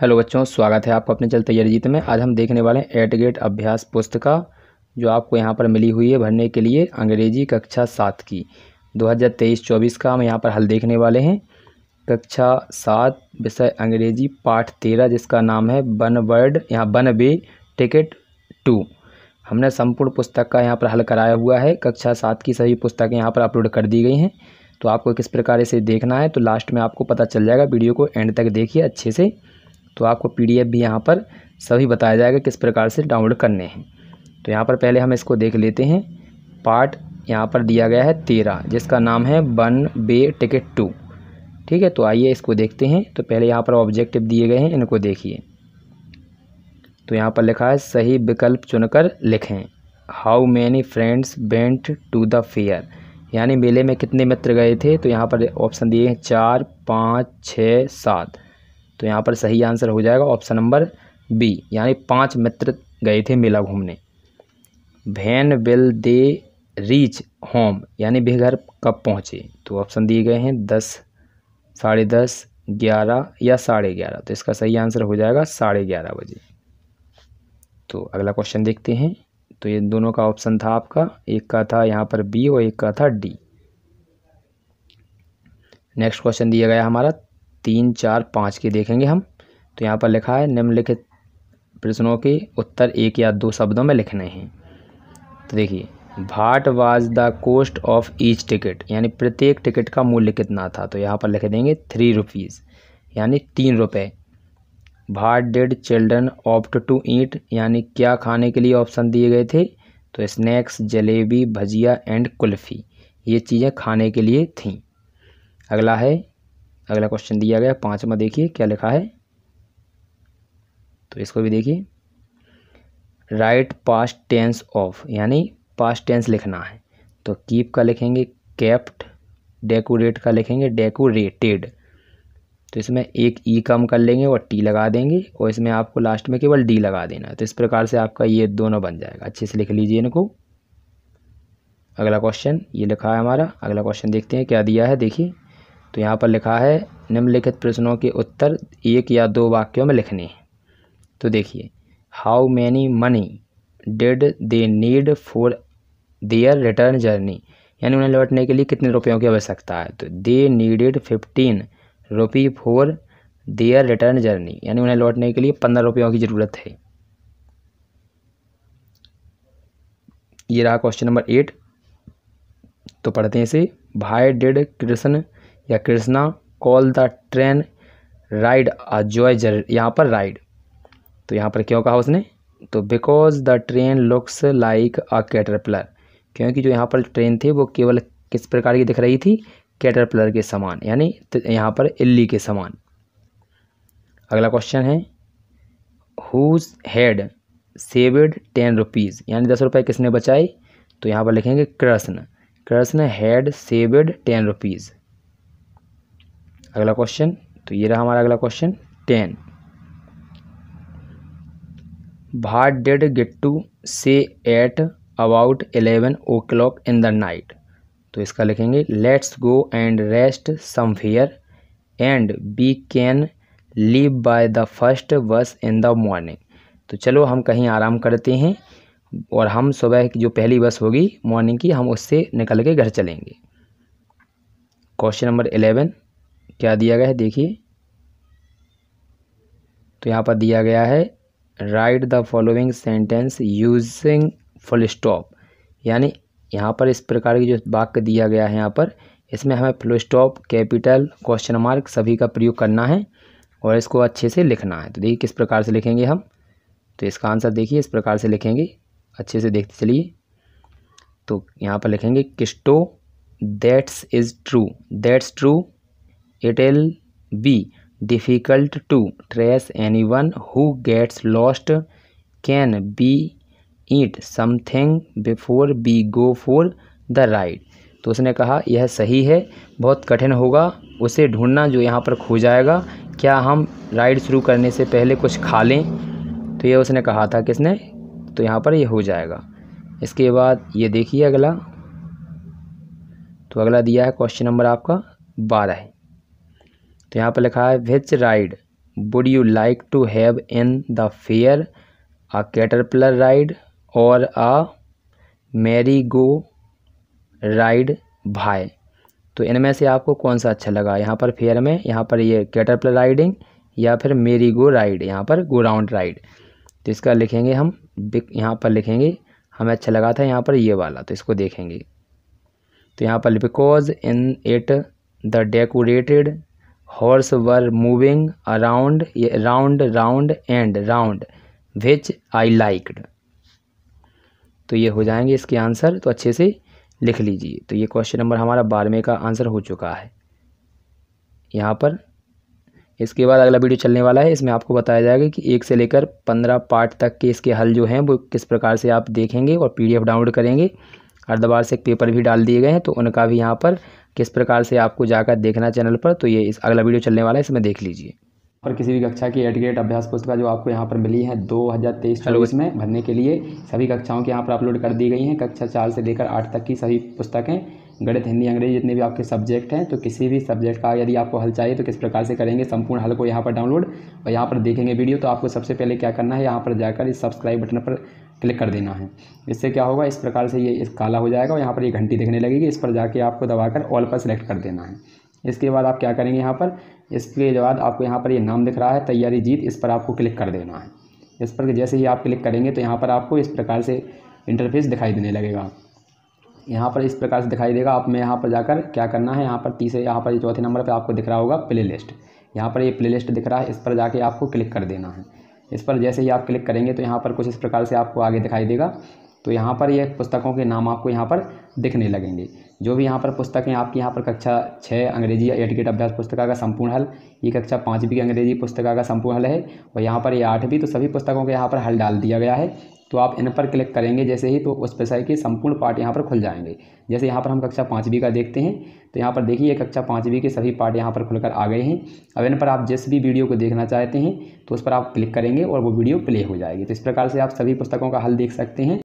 hello बच्चों स्वागत है आपको अपने चल तैयारी जीत में आज हम देखने वाले हैं एट गेट अभ्यास पुस्तिका जो आपको यहाँ पर मिली हुई है भरने के लिए अंग्रेजी कक्षा सात की 2023-24 का हम यहाँ पर हल देखने वाले हैं कक्षा सात विषय अंग्रेजी पाठ तेरह जिसका नाम है बन वर्ड यहां बन बे टिकट टू हमने संपूर्ण पुस्तक का यहाँ पर हल कराया हुआ है कक्षा सात की सभी पुस्तकें यहाँ पर अपलोड कर दी गई हैं तो आपको किस प्रकार इसे देखना है तो लास्ट में आपको पता चल जाएगा वीडियो को एंड तक देखिए अच्छे से तो आपको एफ भी यहाँ पर सभी बताया जाएगा किस प्रकार से डाउनलोड करने हैं तो यहाँ पर पहले हम इसको देख लेते हैं पार्ट यहाँ पर दिया गया है तेरह जिसका नाम है वन बे टिकट टू ठीक है तो आइए इसको देखते हैं तो पहले यहाँ पर ऑब्जेक्टिव दिए गए हैं इनको देखिए तो यहाँ पर लिखा है सही विकल्प चुनकर लिखें how many friends went to the fair यानी मेले में कितने मित्र गए थे तो यहाँ पर ऑप्शन दिए हैं चार पाँच छः सात तो यहाँ पर सही आंसर हो जाएगा ऑप्शन नंबर बी यानी पांच मित्र गए थे मेला घूमने when will they reach home यानी वे घर कब पहुँचे तो ऑप्शन दिए गए हैं दस साढ़े दस ग्यारह या साढ़े ग्यारह तो इसका सही आंसर हो जाएगा साढ़े ग्यारह बजे तो अगला क्वेश्चन देखते हैं तो ये दोनों का ऑप्शन था आपका एक का था यहाँ पर बी और एक का था डी नेक्स्ट क्वेश्चन दिया गया हमारा तीन चार पाँच के देखेंगे हम तो यहाँ पर लिखा है निम्नलिखित प्रश्नों के उत्तर एक या दो शब्दों में लिखने हैं तो देखिए what was the cost of each ticket यानी प्रत्येक टिकट का मूल्य कितना था तो यहाँ पर लिख देंगे थ्री रुपीज़ यानी तीन रुपये what did children opt to eat यानी क्या खाने के लिए ऑप्शन दिए गए थे तो स्नैक्स जलेबी भजिया एंड कुल्फ़ी ये चीज़ें खाने के लिए थीं अगला है अगला क्वेश्चन दिया गया पाँच में देखिए क्या लिखा है तो इसको भी देखिए राइट पास्ट टेंस ऑफ यानी पास्ट टेंस लिखना है तो कीप का लिखेंगे कैप्ट डेकोरेट का लिखेंगे डेकोरेटेड तो इसमें एक ई e कम कर लेंगे और टी लगा देंगे और इसमें आपको लास्ट में केवल डी लगा देना है तो इस प्रकार से आपका ये दोनों बन जाएगा अच्छे से लिख लीजिए इनको अगला क्वेश्चन ये लिखा है हमारा अगला क्वेश्चन देखते हैं क्या दिया है देखिए तो यहाँ पर लिखा है निम्नलिखित प्रश्नों के उत्तर एक या दो वाक्यों में लिखने हैं तो देखिए how many money did they need for their return journey यानी उन्हें लौटने के लिए कितने रुपयों की आवश्यकता है तो they needed fifteen rupee for their return journey यानी उन्हें लौटने के लिए पंद्रह रुपयों की ज़रूरत है ये रहा क्वेश्चन नंबर एट तो पढ़ते हैं इसे भाई डिड कृष्ण या Krishna call the train ride a joy जर यहाँ पर राइड तो यहाँ पर क्यों कहा उसने तो because the train looks like a caterpillar क्योंकि जो यहाँ पर ट्रेन थी वो केवल किस प्रकार की दिख रही थी कैटरपिलर के समान यानी यहाँ पर इल्ली के समान अगला क्वेश्चन है who had saved ten rupees यानी दस रुपये किसने बचाए तो यहाँ पर लिखेंगे Krishna Krishna had saved ten rupees अगला क्वेश्चन तो ये रहा हमारा अगला question then what did get to say at about eleven o'clock in the night तो इसका लिखेंगे let's go and rest somewhere and we can leave by the first bus in the morning तो चलो हम कहीं आराम करते हैं और हम सुबह की जो पहली बस होगी मॉर्निंग की हम उससे निकल के घर चलेंगे क्वेश्चन नंबर एलेवन क्या दिया गया है देखिए तो यहाँ पर दिया गया है write the following sentence using full stop यानी यहाँ पर इस प्रकार की जो वाक्य दिया गया है यहाँ पर इसमें हमें full stop capital question mark सभी का प्रयोग करना है और इसको अच्छे से लिखना है तो देखिए किस प्रकार से लिखेंगे हम तो इसका आंसर देखिए इस प्रकार से लिखेंगे अच्छे से देखते चलिए तो यहाँ पर लिखेंगे किस्टो that's is true that's true will be difficult to trace anyone who gets lost can we eat something before we go for the ride तो उसने कहा यह सही है बहुत कठिन होगा उसे ढूंढना जो यहाँ पर खो जाएगा क्या हम राइड शुरू करने से पहले कुछ खा लें तो यह उसने कहा था किसने तो यहाँ पर यह हो जाएगा इसके बाद ये देखिए अगला तो अगला दिया है क्वेश्चन नंबर आपका बारह है तो यहाँ पर लिखा है which ride would you like to have in the fair a caterpillar ride और अ मेरी गो राइड भाई तो इनमें से आपको कौन सा अच्छा लगा यहाँ पर फेयर में यहाँ पर ये कैटरपिलर राइडिंग या फिर मेरी गो राइड यहाँ पर गो राउंड राइड तो इसका लिखेंगे हम यहाँ पर लिखेंगे हमें अच्छा लगा था यहाँ पर ये वाला तो इसको देखेंगे तो यहाँ पर because in it the decorated horse were moving around round round and round which I liked तो ये हो जाएंगे इसके आंसर तो अच्छे से लिख लीजिए तो ये क्वेश्चन नंबर हमारा बारहवें का आंसर हो चुका है यहाँ पर इसके बाद अगला वीडियो चलने वाला है इसमें आपको बताया जाएगा कि एक से लेकर पंद्रह पार्ट तक के इसके हल जो हैं वो किस प्रकार से आप देखेंगे और पीडीएफ डाउनलोड करेंगे से एक पेपर भी डाल दिए गए हैं तो उनका भी यहाँ पर किस प्रकार से आपको जाकर देखना चैनल पर तो ये इस अगला वीडियो चलने वाला है इसमें देख लीजिए पर किसी भी कक्षा की एडग्रेड अभ्यास पुस्तिका जो आपको यहाँ पर मिली है दो हज़ार तेईस चलो में भरने के लिए सभी कक्षाओं के यहाँ पर अपलोड कर दी गई हैं कक्षा चार से लेकर आठ तक की सभी पुस्तकें गणित हिंदी अंग्रेजी जितने भी आपके सब्जेक्ट हैं तो किसी भी सब्जेक्ट का यदि आपको हल चाहिए तो किस प्रकार से करेंगे संपूर्ण हल को यहाँ पर डाउनलोड और यहाँ पर देखेंगे वीडियो तो आपको सबसे पहले क्या करना है यहाँ पर जाकर इस सब्सक्राइब बटन पर क्लिक कर देना है इससे क्या होगा इस प्रकार से ये इस काला हो जाएगा और यहाँ पर ये घंटी दिखने लगेगी इस पर जाके आपको दबाकर ऑल पर सेलेक्ट कर देना है इसके बाद आप क्या करेंगे यहाँ पर इसके बाद आपको यहाँ पर ये नाम दिख रहा है तैयारी जीत इस पर आपको क्लिक कर देना है इस पर जैसे ही आप क्लिक करेंगे तो यहाँ पर आपको इस प्रकार से इंटरफेस दिखाई देने लगेगा यहाँ पर इस प्रकार से दिखाई देगा आप में यहाँ पर जाकर क्या करना है यहाँ पर तीसरे यहाँ पर चौथे नंबर पर आपको दिख रहा होगा प्ले लिस्ट यहाँ पर ये प्ले लिस्ट दिख रहा है इस पर जाके आपको क्लिक कर देना है इस पर जैसे ही आप क्लिक करेंगे तो यहाँ पर कुछ इस प्रकार से आपको आगे दिखाई देगा तो यहाँ पर ये पुस्तकों के नाम आपको यहाँ पर दिखने लगेंगे जो भी यहाँ पर पुस्तकें आपकी यहाँ पर कक्षा छः अंग्रेजी गेट अभ्यास पुस्तका का संपूर्ण हल ये कक्षा पाँचवीं की अंग्रेजी पुस्तका का संपूर्ण हल है और यहाँ पर ये आठवीं तो सभी पुस्तकों के यहाँ पर हल डाल दिया गया है तो आप इन पर क्लिक करेंगे जैसे ही तो उस विषय के संपूर्ण पार्ट यहाँ पर खुल जाएंगे जैसे यहाँ पर हम कक्षा पाँचवीं का देखते हैं तो यहाँ पर देखिए कक्षा पाँचवीं के सभी पार्ट यहाँ पर खुलकर आ गए हैं अब इन पर आप जिस भी वीडियो को देखना चाहते हैं तो उस पर आप क्लिक करेंगे और वो वीडियो प्ले हो जाएगी तो इस प्रकार से आप सभी पुस्तकों का हल देख सकते हैं